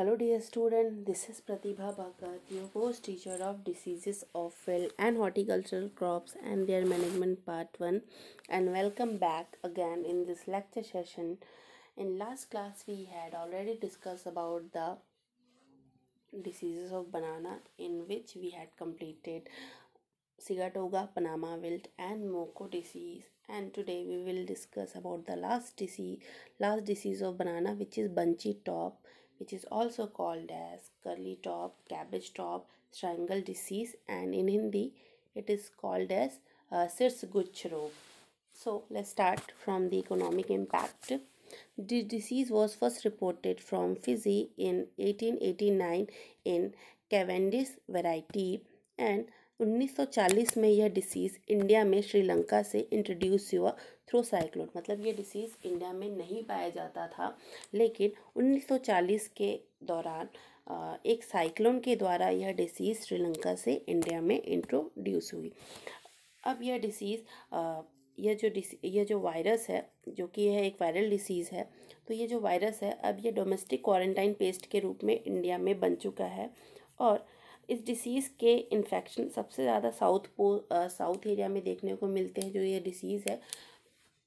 Hello dear student, this is Pratibha Bhagat, your course teacher of diseases of wild and horticultural crops and their management part 1 and welcome back again in this lecture session. In last class we had already discussed about the diseases of banana in which we had completed Sigatoga, Panama wilt and Moko disease and today we will discuss about the last disease last disease of banana which is bunchy top which is also called as curly top, cabbage top, strangle disease and in Hindi it is called as uh, So let's start from the economic impact. The disease was first reported from Fiji in 1889 in Cavendish variety and 1940 में यह disease India में श्रीलंका से introduce हुआ through cyclone मतलब ये disease India में नहीं पाया जाता था लेकिन 1940 के दौरान एक साइक्लोन के द्वारा यह डिसीज़ श्रीलंका से इंडिया में इंट्रोड्यूस हुई अब यह डिसीज़ यह जो डिस यह जो वायरस है जो कि यह एक वायरल डिसीज़ है तो ये जो वायरस है अब यह डोमेस्टिक क्वारंटाइन पेस्ट के रूप में इंडिया में बन चुका है और इस डिसीज़ के इन्फेक्शन सबसे ज़्यादा साउथ पो साउथ एरिया में देखने को मिलते हैं जो ये डिसीज़ है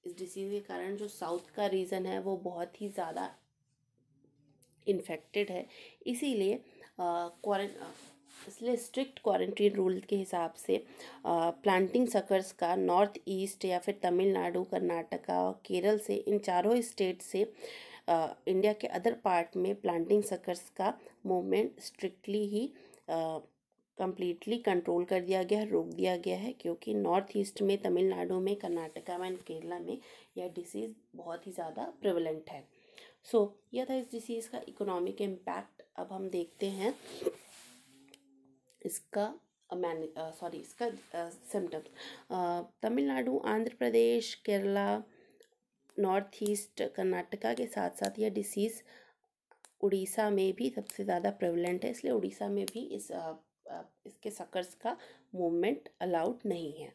इस डिसीज़ के कारण जो साउथ का रीज़न है वो बहुत ही ज़्यादा इन्फेक्टेड है इसीलिए इसलिए स्ट्रिक्ट क्वारंटीन रूल के हिसाब से प्लांटिंग सकर्स का नॉर्थ ईस्ट या फिर तमिलनाडु कर्नाटका और केरल से इन चारों स्टेट से आ, इंडिया के अदर पार्ट में प्लांटिंग सकर्स का मूवमेंट स्ट्रिक्टली ही आ, कम्प्लीटली कंट्रोल कर दिया गया है रोक दिया गया है क्योंकि नॉर्थ ईस्ट में तमिलनाडु में कर्नाटका में एंड केरला में यह डिसीज़ बहुत ही ज़्यादा प्रिवलेंट है सो so, यह था इस डिसीज़ का इकोनॉमिक इम्पैक्ट अब हम देखते हैं इसका मैन सॉरी इसका symptoms Tamil Nadu Andhra Pradesh Kerala north east Karnataka के साथ साथ यह डिसीज़ उड़ीसा में भी सबसे ज़्यादा प्रेवलेंट है इसलिए उड़ीसा में भी इस इसके सकर्स का मूवमेंट अलाउड नहीं है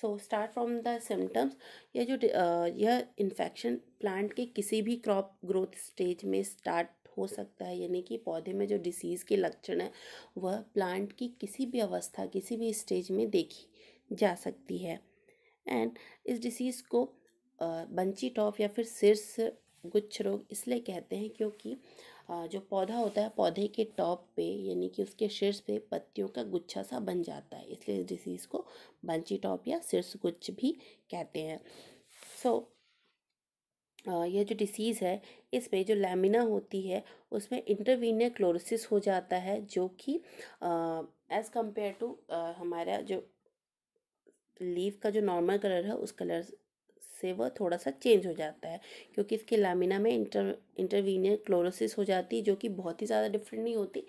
so start from the symptoms यह जो यह इन्फेक्शन प्लांट के किसी भी क्रॉप ग्रोथ स्टेज में स्टार्ट हो सकता है यानी कि पौधे में जो डिसीज़ के लक्षण हैं वह प्लांट की किसी भी अवस्था किसी भी स्टेज में देखी जा सकती है एंड इस डिसीज़ को बंची टॉप या फिर शीर्ष गुच्छ रोग इसलिए कहते हैं क्योंकि जो पौधा होता है पौधे के टॉप पे यानी कि उसके शीर्ष पे पत्तियों का गुच्छा सा बन जाता है इसलिए इस डिसीज़ को बंची टॉप या शीर्ष गुच्छ भी कहते हैं सो so, यह जो डिसीज़ है इसमें जो लैमिना होती है उसमें इंटरवीनियर क्लोरोसिस हो जाता है जो कि एज़ कम्पेयर टू हमारा जो लीफ का जो नॉर्मल कलर है उस कलर से वह थोड़ा सा चेंज हो जाता है क्योंकि इसके लामिना में इंटर इंटरवीनियर क्लोरोसिस हो जाती है जो कि बहुत ही ज़्यादा डिफरेंट नहीं होती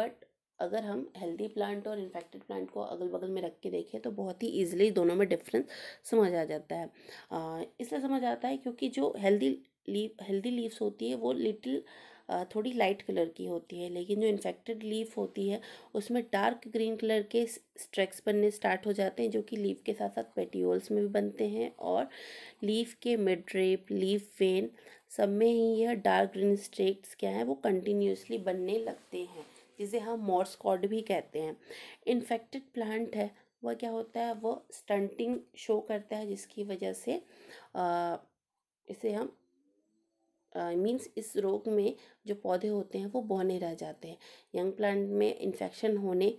बट अगर हम हेल्दी प्लांट और इन्फेक्टेड प्लांट को अगल बगल में रख के देखें तो बहुत ही ईजिली दोनों में डिफरेंस समझ आ जाता है इसलिए समझ आता है क्योंकि जो हेल्दी लीव हेल्दी लीव्स होती है वो लिटिल थोड़ी लाइट कलर की होती है लेकिन जो इन्फेक्टेड लीफ होती है उसमें डार्क ग्रीन कलर के स्ट्रेक्स बनने स्टार्ट हो जाते हैं जो कि लीफ के साथ साथ पेटियोल्स में भी बनते हैं और लीफ के मिडरेप लीफ वेन सब में ही यह डार्क ग्रीन स्ट्रेक्स क्या है वो कंटिन्यूसली बनने लगते हैं जिसे हम मॉर्सकॉड भी कहते हैं इन्फेक्टेड प्लांट है वह क्या होता है वो स्टंटिंग शो करता है जिसकी वजह से आ, इसे हम मीन्स इस रोग में जो पौधे होते हैं वो बौने रह जाते हैं यंग प्लांट में इन्फेक्शन होने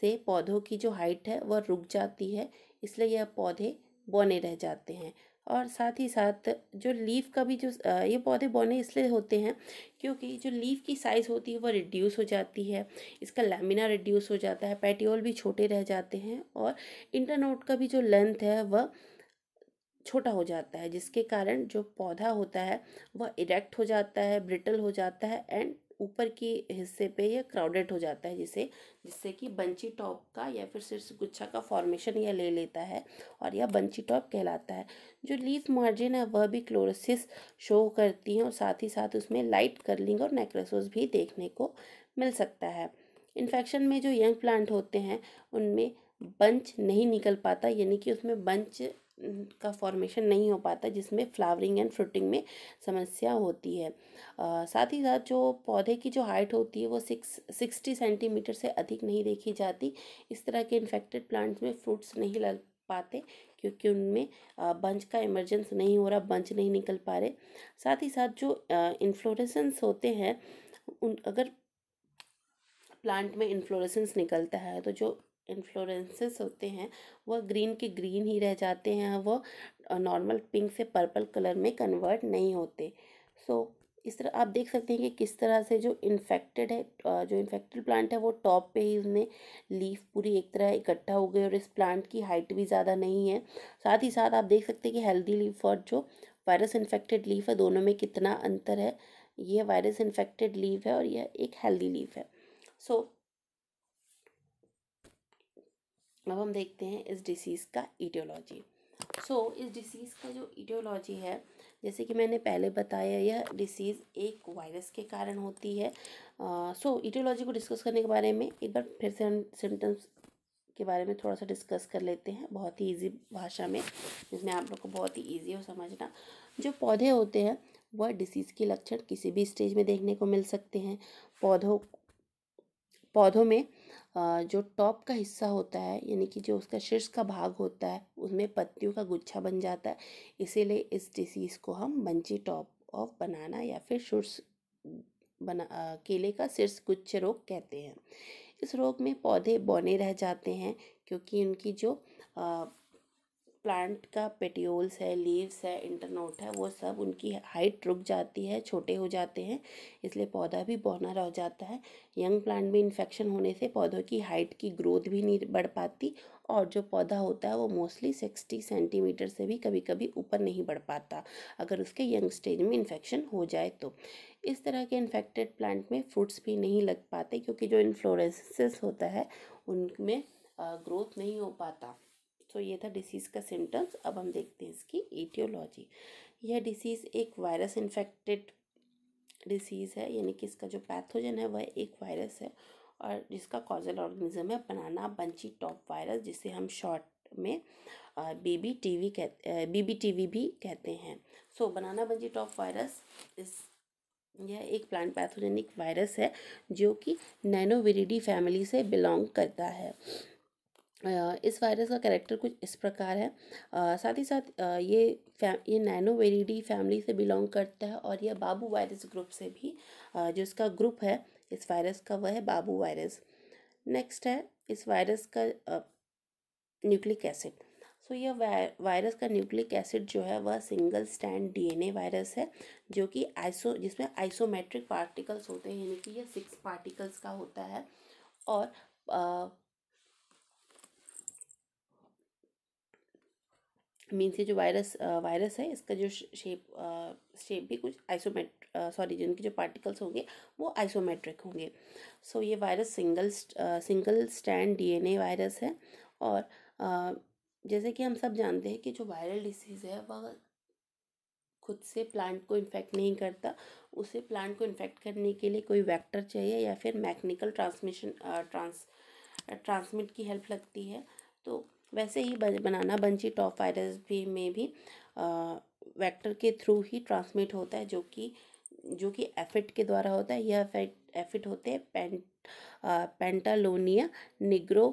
से पौधों की जो हाइट है वह रुक जाती है इसलिए यह पौधे बौने रह जाते हैं और साथ ही साथ जो लीफ का भी जो ये पौधे बौने इसलिए होते हैं क्योंकि जो लीफ की साइज़ होती है वह रिड्यूस हो जाती है इसका लैमिना रिड्यूस हो जाता है पेटियोल भी छोटे रह जाते हैं और इंटरनोट का भी जो लेंथ है वह छोटा हो जाता है जिसके कारण जो पौधा होता है वह इरेक्ट हो जाता है ब्रिटल हो जाता है एंड ऊपर की हिस्से पे यह क्राउडेड हो जाता है जिसे जिससे कि बंची टॉप का या फिर सिर्फ गुच्छा का फॉर्मेशन यह ले लेता है और यह बंची टॉप कहलाता है जो लीफ मार्जिन है वह भी क्लोरोसिस शो करती हैं और साथ ही साथ उसमें लाइट कर्लिंग और नेक्रोसोस भी देखने को मिल सकता है इन्फेक्शन में जो यंग प्लांट होते हैं उनमें बंच नहीं निकल पाता यानी कि उसमें बंच का फॉर्मेशन नहीं हो पाता जिसमें फ्लावरिंग एंड फ्रूटिंग में समस्या होती है आ, साथ ही साथ जो पौधे की जो हाइट होती है वो सिक्स सिक्सटी सेंटीमीटर से अधिक नहीं देखी जाती इस तरह के इन्फेक्टेड प्लांट्स में फ्रूट्स नहीं लग पाते क्योंकि उनमें बंच का इमरजेंस नहीं हो रहा बंच नहीं निकल पा रहे साथ ही साथ जो इन्फ्लोरेसेंस होते हैं उन अगर प्लांट में इन्फ्लोरेसेंस निकलता है तो जो इन्फ्लोरेंसेस होते हैं वह ग्रीन के ग्रीन ही रह जाते हैं वह नॉर्मल पिंक से पर्पल कलर में कन्वर्ट नहीं होते सो so, इस तरह आप देख सकते हैं कि किस तरह से जो इन्फेक्टेड है जो इन्फेक्टेड प्लांट है वो टॉप पे ही उसने लीफ पूरी एक तरह इकट्ठा हो गई और इस प्लांट की हाइट भी ज़्यादा नहीं है साथ ही साथ आप देख सकते हैं कि हेल्दी लीफ और जो वायरस इन्फेक्टेड लीफ है दोनों में कितना अंतर है यह वायरस इन्फेक्टेड लीव है और यह एक हेल्दी लीव है सो so, अब हम देखते हैं इस डिसीज़ का ईडियोलॉजी सो so, इस डिसीज़ का जो ईडियोलॉजी है जैसे कि मैंने पहले बताया यह डिसीज़ एक वायरस के कारण होती है सो uh, ईडियोलॉजी so, को डिस्कस करने के बारे में एक बार फिर से हम सिम्टम्स के बारे में थोड़ा सा डिस्कस कर लेते हैं बहुत ही इजी भाषा में जिसमें आप लोग को बहुत ही इजी हो समझना जो पौधे होते हैं वह डिसीज़ के लक्षण किसी भी स्टेज में देखने को मिल सकते हैं पौधों पौधों में जो टॉप का हिस्सा होता है यानी कि जो उसका शीर्ष का भाग होता है उसमें पत्तियों का गुच्छा बन जाता है इसीलिए इस डिसीज़ को हम बंची टॉप ऑफ बनाना या फिर शीर्ष बना केले का शीर्ष गुच्छ रोग कहते हैं इस रोग में पौधे बौने रह जाते हैं क्योंकि उनकी जो आ, प्लांट का पेटियोल्स है लीव्स है इंटरनोट है वो सब उनकी हाइट रुक जाती है छोटे हो जाते हैं इसलिए पौधा भी बहना रह जाता है यंग प्लांट में इन्फेक्शन होने से पौधों की हाइट की ग्रोथ भी नहीं बढ़ पाती और जो पौधा होता है वो मोस्टली सिक्सटी सेंटीमीटर से भी कभी कभी ऊपर नहीं बढ़ पाता अगर उसके यंग स्टेज में इन्फेक्शन हो जाए तो इस तरह के इन्फेक्टेड प्लांट में फ्रूट्स भी नहीं लग पाते क्योंकि जो इन्फ्लोरेंसिस होता है उनमें ग्रोथ नहीं हो पाता तो ये था डिसीज़ का सिम्टम्स अब हम देखते हैं इसकी एटियोलॉजी यह डिसीज़ एक वायरस इन्फेक्टेड डिसीज़ है यानी कि इसका जो पैथोजन है वह एक वायरस है और जिसका कॉजल ऑर्गेनिज्म है बनाना बंची टॉप वायरस जिसे हम शॉर्ट में बीबी टी वी कहते बीबी टी वी भी कहते हैं so so, banana bunchy top virus इस यह एक प्लांट पैथोजेनिक वायरस है जो कि नैनोविरिडी फैमिली से बिलोंग करता है इस वायरस का कैरेक्टर कुछ इस प्रकार है साथ ही साथ ये ये फैम ये फैमिली से बिलोंग करता है और यह बाबू वायरस ग्रुप से भी जो इसका ग्रुप है इस वायरस का वह है बाबू वायरस नेक्स्ट है इस वायरस का न्यूक्लिक एसिड सो यह वायरस का न्यूक्लिक एसिड जो है वह सिंगल स्टैंड डीएनए वायरस है जो कि आइसो जिसमें आइसोमेट्रिक पार्टिकल्स होते हैं यानी कि यह सिक्स पार्टिकल्स का होता है और मीन्स ये जो वायरस वायरस है इसका जो शेप शेप भी कुछ आइसोमेट सॉरी जिनके जो पार्टिकल्स होंगे वो आइसोमेट्रिक होंगे सो so, ये virus single single stand DNA virus है और uh, जैसे कि हम सब जानते हैं कि जो वायरल डिसीज़ है वह खुद से प्लांट को इन्फेक्ट नहीं करता उसे प्लांट को इन्फेक्ट करने के लिए कोई वैक्टर चाहिए या फिर मैकनिकल ट्रांसमिशन ट्रांस ट्रांसमिट की हेल्प लगती है तो वैसे ही बनाना बंची टॉप वायरस भी में भी वेक्टर के थ्रू ही ट्रांसमिट होता है जो कि जो कि एफिट के द्वारा होता है यह एफिट एफिट होते हैं pent Pentalonia nigro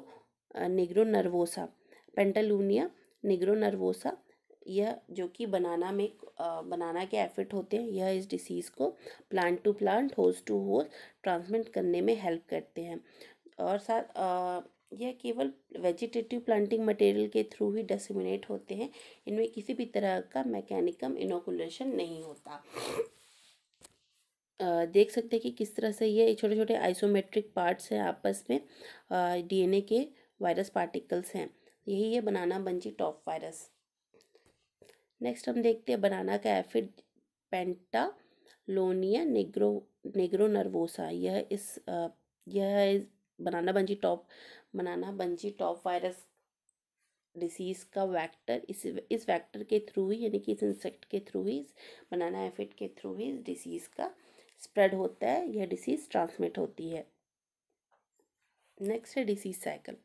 nigronervosa Pentalonia nigronervosa यह जो कि बनाना में बनाना के एफिट होते हैं यह इस डिसीज़ को plant to plant host to host transmit करने में हेल्प करते हैं और साथ यह केवल वेजिटेटिव प्लांटिंग मटेरियल के थ्रू ही डेसिमिनेट होते हैं इनमें किसी भी तरह का मैकेनिकम इनोकुलेशन नहीं होता देख सकते हैं कि किस तरह से ये छोटे छोटे आइसोमेट्रिक पार्ट्स हैं आपस में डीएनए के वायरस पार्टिकल्स हैं यही है banana bunchy top virus next हम देखते हैं बनाना का aphid Pentalonia nigro nigronervosa यह इस यह banana bunchy top banana bunchy top virus disease का वैक्टर इस इस वैक्टर के थ्रू ही यानी कि इस इंसेक्ट के थ्रू ही बनाना एफिड के थ्रू ही इस डिसीज़ का स्प्रेड होता है यह डिसीज़ ट्रांसमिट होती है नेक्स्ट है डिसीज साइकिल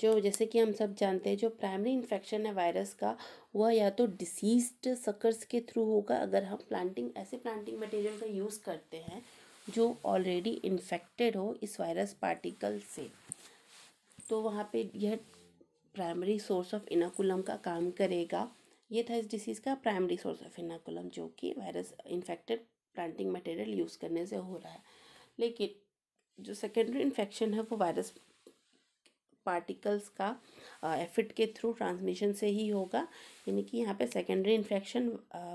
जो जैसे कि हम सब जानते हैं जो प्राइमरी इन्फेक्शन है वायरस का वह या तो डिसीज्ड सकर्स के थ्रू होगा अगर हम प्लांटिंग ऐसे प्लांटिंग मटेरियल का यूज़ करते हैं जो ऑलरेडी इन्फेक्टेड हो इस वायरस पार्टिकल से तो वहाँ पे यह प्राइमरी सोर्स ऑफ इनाकुलम का काम करेगा ये था इस डिसीज़ का प्राइमरी सोर्स ऑफ इनाकुलम जो कि virus infected planting material use करने से हो रहा है लेकिन जो सेकेंडरी इन्फेक्शन है वो वायरस पार्टिकल्स का एफिड uh, के थ्रू ट्रांसमिशन से ही होगा यानी कि यहाँ पे सेकेंडरी इन्फेक्शन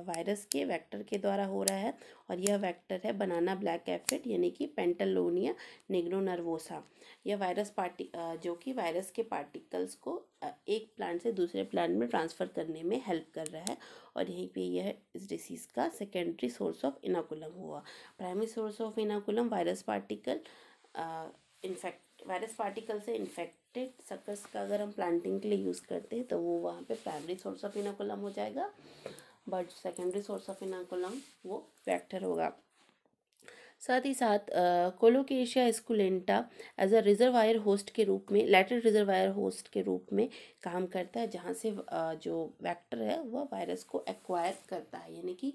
वायरस के वेक्टर के द्वारा हो रहा है और यह वेक्टर है बनाना ब्लैक एफिड यानी कि पेंटलोनिया निग्रो नर्वोसा यह वायरस पार्टी uh, जो कि वायरस के पार्टिकल्स को uh, एक प्लांट से दूसरे प्लांट में ट्रांसफ़र करने में हेल्प कर रहा है और यहीं पे यह इस डिसीज़ का सेकेंडरी सोर्स ऑफ इनाकुलम हुआ primary source of inoculum virus particle infect virus particle से इन्फेक्टेड सकर्स का अगर हम प्लांटिंग के लिए यूज़ करते हैं तो वो वहाँ पे प्राइमरी सोर्स ऑफ इनाकुलम हो जाएगा but secondary source of inoculum वो फैक्टर होगा साथ ही साथ Colocasia esculenta as a reservoir host के रूप में लेटर रिजर्वायर होस्ट के रूप में काम करता है जहाँ से जो वैक्टर है वह वायरस को एक्वायर करता है यानी कि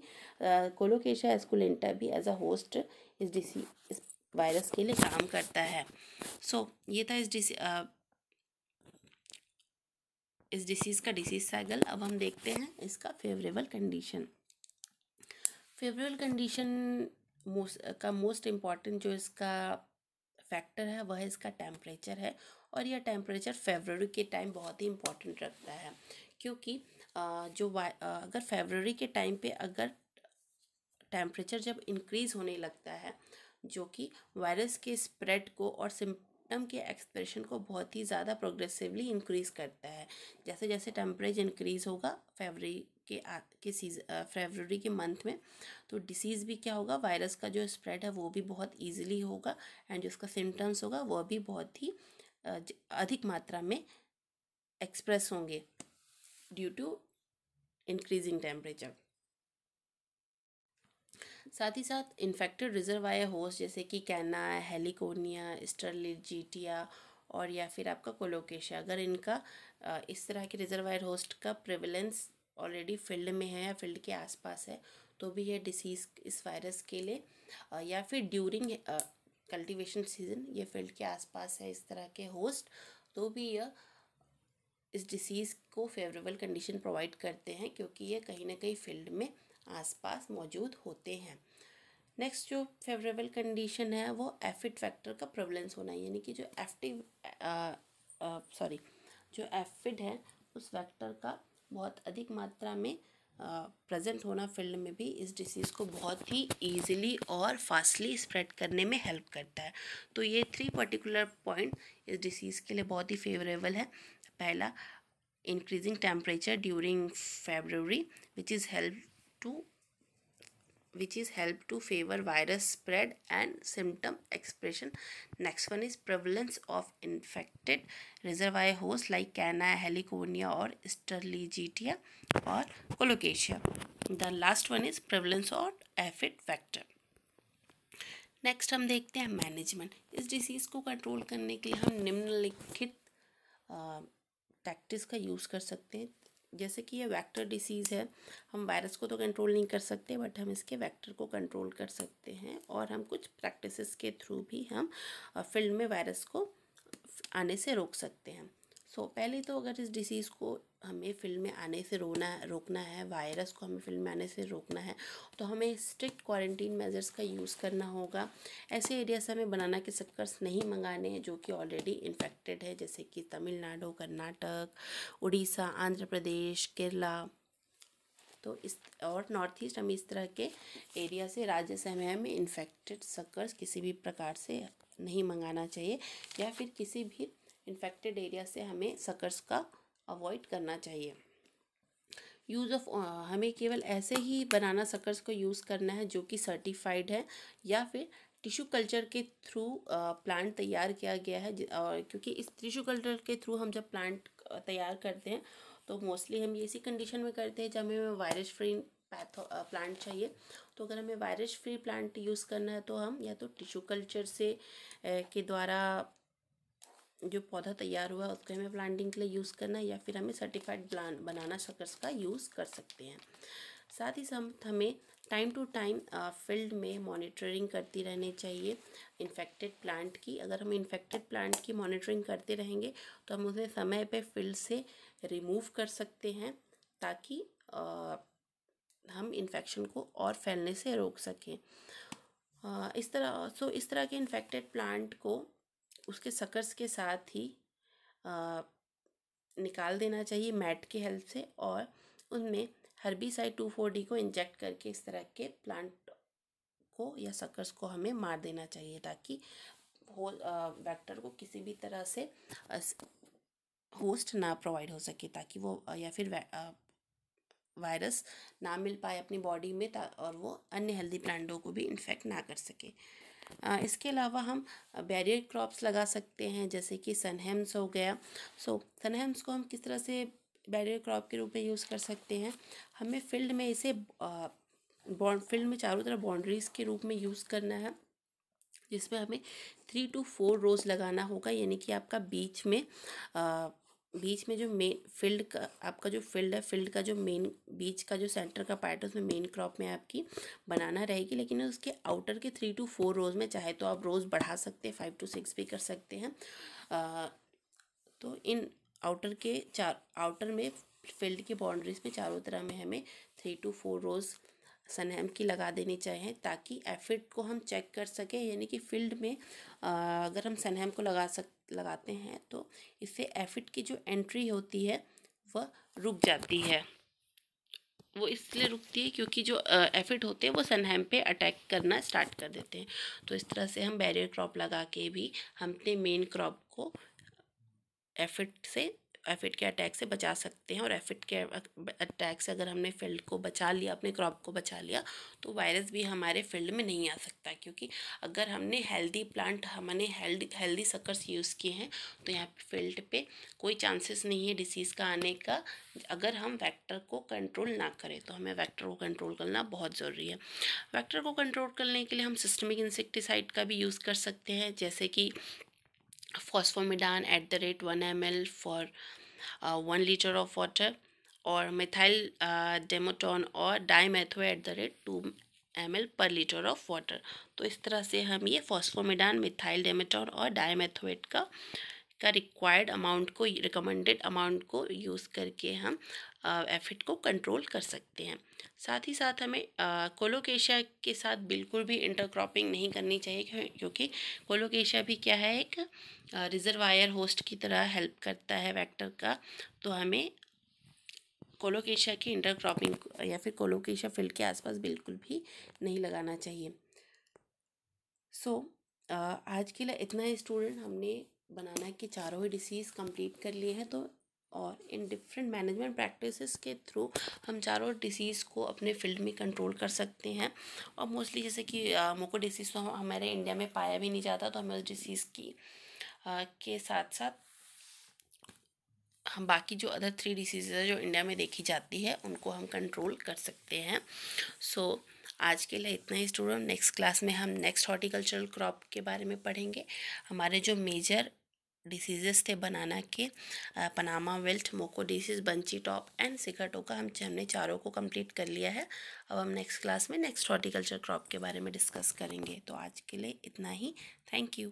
कोलोकेशिया स्कुलेंटा भी एज अ होस्ट इस डिसी इस वायरस के लिए काम करता है सो so, ये था इस डिसी इस डिसीज़ का डिसीज साइकिल अब हम देखते हैं इसका फेवरेबल कंडीशन फेवरेबल कंडीशन का मोस्ट इम्पॉर्टेंट जो इसका फैक्टर है वह इसका टेम्परेचर है और यह टेम्परेचर फेबररी के टाइम बहुत ही इम्पॉर्टेंट रखता है क्योंकि जो अगर फेबररी के टाइम पे अगर टेम्परेचर जब इंक्रीज़ होने लगता है जो कि वायरस के स्प्रेड को और सिम्टम के एक्सप्रेशन को बहुत ही ज़्यादा प्रोग्रेसिवली इंक्रीज़ करता है जैसे जैसे टेम्परेचर इंक्रीज़ होगा फेबरी के आ के सीज फेबररी के मंथ में तो डिसीज़ भी क्या होगा वायरस का जो स्प्रेड है वो भी बहुत ईजिली होगा एंड जो उसका सिम्टम्स होगा वह भी बहुत ही अधिक मात्रा में एक्सप्रेस होंगे ड्यू टू इंक्रीजिंग टेम्परेचर साथ ही साथ इन्फेक्टेड रिजर्वायर होस्ट जैसे कि कैना हेलिकोनिया स्टरलिजीटिया और या फिर आपका कोलोकेशिया अगर इनका इस तरह के रिजर्वायर होस्ट का प्रिवलेंस ऑलरेडी फील्ड में है या फील्ड के आसपास है तो भी यह डिसीज़ इस वायरस के लिए या फिर ड्यूरिंग कल्टीवेशन सीजन ये फील्ड के आसपास है इस तरह के होस्ट तो भी यह इस डिसीज़ को फेवरेबल कंडीशन प्रोवाइड करते हैं क्योंकि ये कहीं ना कहीं फील्ड में आसपास मौजूद होते हैं नेक्स्ट जो फेवरेबल कंडीशन है वो एफिड फैक्टर का प्रेवलेंस होना है यानी कि जो एफटिव सॉरी जो एफिड है उस फैक्टर का बहुत अधिक मात्रा में प्रेजेंट होना फील्ड में भी इस डिसीज़ को बहुत ही इजीली और फास्टली स्प्रेड करने में हेल्प करता है तो ये थ्री पर्टिकुलर पॉइंट इस डिसीज़ के लिए बहुत ही फेवरेबल है पहला increasing temperature during February which is help to which is help to favour virus spread and symptom expression next one is prevalence of infected reservoir host like canna heliconia और strelitzia और Colocasia the last one is prevalence of aphid factor next हम देखते हैं management इस disease को control करने के लिए हम निम्नलिखित टैक्टिस का यूज़ कर सकते हैं जैसे कि ये वेक्टर डिसीज़ है हम वायरस को तो कंट्रोल नहीं कर सकते बट हम इसके वेक्टर को कंट्रोल कर सकते हैं और हम कुछ प्रैक्टिसेस के थ्रू भी हम फील्ड में वायरस को आने से रोक सकते हैं सो so, पहले तो अगर इस डिसीज़ को हमें फिल्म में आने से रोना रोकना है वायरस को हमें फिल्म में आने से रोकना है तो हमें स्ट्रिक्ट क्वारंटीन मेजर्स का यूज़ करना होगा ऐसे एरिया से हमें बनाना के सक्कर्स नहीं मंगाने हैं जो कि ऑलरेडी इन्फेक्टेड है जैसे कि तमिलनाडु कर्नाटक उड़ीसा आंध्र प्रदेश केरला तो इस और नॉर्थ ईस्ट हमें इस तरह के एरिया से राज्य से हमें हमें इन्फेक्टेड सक्कर्स किसी भी प्रकार से नहीं मंगाना चाहिए या फिर किसी भी इन्फेक्टेड एरिया से हमें सकर्स का अवॉइड करना चाहिए यूज़ ऑफ हमें केवल ऐसे ही बनाना सकर्स को यूज़ करना है जो कि सर्टिफाइड है या फिर टिश्यू कल्चर के थ्रू प्लांट तैयार किया गया है और क्योंकि इस टिश्यू कल्चर के थ्रू हम जब प्लांट तैयार करते हैं तो मोस्टली हम इसी कंडीशन में करते हैं जब हमें वायरस फ्री पैथो प्लांट चाहिए तो अगर हमें वायरस फ्री प्लांट यूज़ करना है तो हम या तो टिशू कल्चर से के द्वारा जो पौधा तैयार हुआ उसको हमें प्लांटिंग के लिए यूज़ करना है या फिर हमें सर्टिफाइड प्लान बनाना शकर्स का यूज़ कर सकते हैं साथ ही साथ हमें टाइम टू टाइम फील्ड में मॉनिटरिंग करती रहनी चाहिए इन्फेक्टेड प्लांट की अगर हम इन्फेक्टेड प्लांट की मॉनिटरिंग करते रहेंगे तो हम उसे समय पे फील्ड से रिमूव कर सकते हैं ताकि आ, हम इन्फेक्शन को और फैलने से रोक सकें आ, इस तरह सो इस तरह के इन्फेक्टेड प्लांट को उसके सकर्स के साथ ही आ, निकाल देना चाहिए मैट के हेल्प से और उनमें साइड टू फोर डी को इंजेक्ट करके इस तरह के प्लांट को या सकर्स को हमें मार देना चाहिए ताकि होल वैक्टर को किसी भी तरह से होस्ट ना प्रोवाइड हो सके ताकि वो या फिर वायरस ना मिल पाए अपनी बॉडी में और वो अन्य हेल्दी प्लांटों को भी इन्फेक्ट ना कर सके इसके अलावा हम बैरियर क्रॉप्स लगा सकते हैं जैसे कि सनहेम्स हो गया सो so, सनहेम्स को हम किस तरह से बैरियर क्रॉप के रूप में यूज़ कर सकते हैं हमें फील्ड में इसे बॉन्ड फील्ड में चारों तरफ बाउंड्रीज़ के रूप में यूज़ करना है जिसमें हमें थ्री टू फोर रोज़ लगाना होगा यानी कि आपका बीच में आ, बीच में जो मेन फील्ड का आपका जो फील्ड है फील्ड का जो मेन बीच का जो सेंटर का पार्ट है उसमें मेन क्रॉप में आपकी बनाना रहेगी लेकिन उसके आउटर के थ्री टू फोर रोज़ में चाहे तो आप रोज़ बढ़ा सकते हैं फाइव टू सिक्स भी कर सकते हैं आ, तो इन आउटर के चार आउटर में फील्ड की बाउंड्रीज में चारों तरह में हमें three to four rows sunhemp की लगा देनी चाहिए ताकि एफिड को हम चेक कर सकें यानी कि फील्ड में आ, अगर हम सनहम को लगा सक लगाते हैं तो इससे एफिड की जो एंट्री होती है वह रुक जाती है वो इसलिए रुकती है क्योंकि जो एफिड होते हैं वो सनहैम पे अटैक करना स्टार्ट कर देते हैं तो इस तरह से हम बैरियर क्रॉप लगा के भी हम अपने मेन क्रॉप को एफिड से एफिड के अटैक से बचा सकते हैं और एफिड के अटैक से अगर हमने फील्ड को बचा लिया अपने क्रॉप को बचा लिया तो वायरस भी हमारे फील्ड में नहीं आ सकता क्योंकि अगर हमने हेल्दी प्लांट हमने हेल्दी हेल्दी सकर्स यूज़ किए हैं तो यहाँ फील्ड पे कोई चांसेस नहीं है डिसीज़ का आने का अगर हम वैक्टर को कंट्रोल ना करें तो हमें वैक्टर को कंट्रोल करना बहुत ज़रूरी है वैक्टर को कंट्रोल करने के लिए हम सिस्टमिक इंसेक्टिसाइड का भी यूज़ कर सकते हैं जैसे कि phosphamidon at the rate one M L for one litre of water और मिथाइल डेमोटोन और dimethoate the rate two M L per litre of water तो इस तरह से हम ये फॉस्फोमिडान मिथाइल डेमेटोन और डाईमेथोएट का का रिक्वायर्ड अमाउंट को रिकमेंडेड अमाउंट को यूज़ करके हम एफिट को कंट्रोल कर सकते हैं साथ ही साथ हमें कोलोकेशिया के साथ बिल्कुल भी इंटरक्रॉपिंग नहीं करनी चाहिए क्योंकि कोलोकेशिया भी क्या है एक रिजर्वायर होस्ट की तरह हेल्प करता है वैक्टर का तो हमें कोलोकेशिया की इंटरक्रॉपिंग या फिर कोलोकेशिया फील्ड के आसपास बिल्कुल भी नहीं लगाना चाहिए सो so, आज के लिए इतना ही स्टूडेंट हमने बनाना कि चारों ही डिसीज़ कंप्लीट कर लिए हैं तो और इन डिफरेंट मैनेजमेंट प्रैक्टिसेस के थ्रू हम चारों डिसीज़ को अपने फील्ड में कंट्रोल कर सकते हैं और मोस्टली जैसे कि मोको डिसीज़ तो हम, हमारे इंडिया में पाया भी नहीं जाता तो हमें उस डिसीज़ की आ, के साथ साथ हम बाकी जो अदर थ्री डिसीज़ है जो इंडिया में देखी जाती है उनको हम कंट्रोल कर सकते हैं सो so, आज के लिए इतना ही स्टूडेंट नेक्स्ट क्लास में हम नेक्स्ट हॉर्टिकल्चरल क्रॉप के बारे में पढ़ेंगे हमारे जो मेजर डिसीजेस थे बनाना के Panama wilt moko disease bunchy top and sigatoka का हम हमने चारों को कंप्लीट कर लिया है अब हम नेक्स्ट क्लास में नेक्स्ट हॉर्टिकल्चर क्रॉप के बारे में डिस्कस करेंगे तो आज के लिए इतना ही थैंक यू